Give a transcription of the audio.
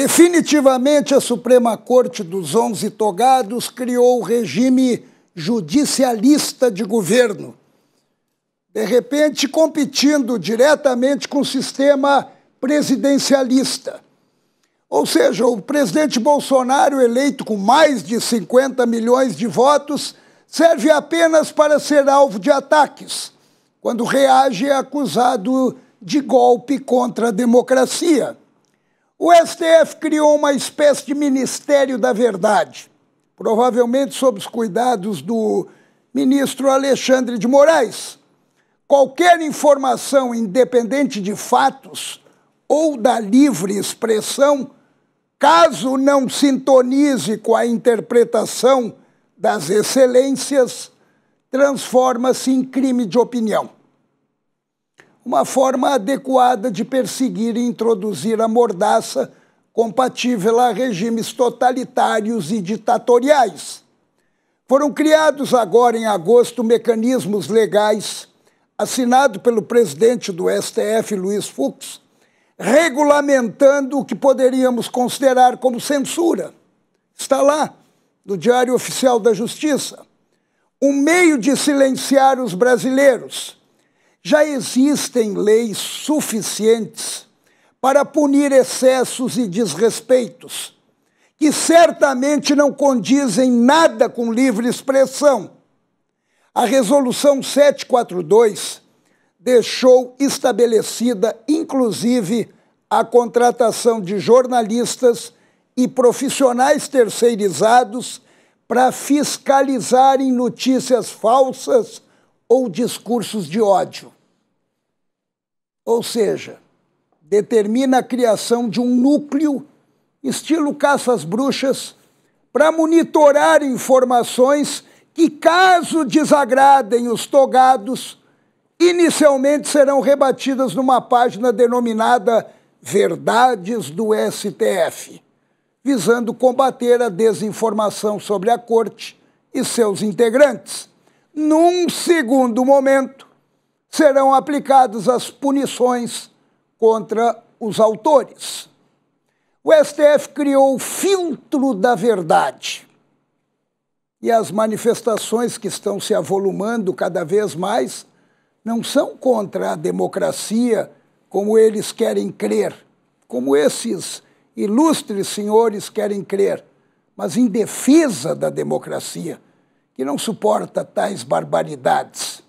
Definitivamente, a Suprema Corte dos Onze Togados criou o regime judicialista de governo, de repente competindo diretamente com o sistema presidencialista. Ou seja, o presidente Bolsonaro, eleito com mais de 50 milhões de votos, serve apenas para ser alvo de ataques. Quando reage, é acusado de golpe contra a democracia. O STF criou uma espécie de Ministério da Verdade, provavelmente sob os cuidados do ministro Alexandre de Moraes. Qualquer informação independente de fatos ou da livre expressão, caso não sintonize com a interpretação das excelências, transforma-se em crime de opinião uma forma adequada de perseguir e introduzir a mordaça compatível a regimes totalitários e ditatoriais. Foram criados agora em agosto mecanismos legais, assinado pelo presidente do STF, Luiz Fux, regulamentando o que poderíamos considerar como censura. Está lá, no Diário Oficial da Justiça. Um meio de silenciar os brasileiros já existem leis suficientes para punir excessos e desrespeitos, que certamente não condizem nada com livre expressão. A Resolução 742 deixou estabelecida, inclusive, a contratação de jornalistas e profissionais terceirizados para fiscalizarem notícias falsas ou discursos de ódio. Ou seja, determina a criação de um núcleo, estilo caças-bruxas, para monitorar informações que, caso desagradem os togados, inicialmente serão rebatidas numa página denominada Verdades do STF, visando combater a desinformação sobre a corte e seus integrantes num segundo momento, serão aplicadas as punições contra os autores. O STF criou o filtro da verdade. E as manifestações que estão se avolumando cada vez mais não são contra a democracia, como eles querem crer, como esses ilustres senhores querem crer, mas em defesa da democracia que não suporta tais barbaridades.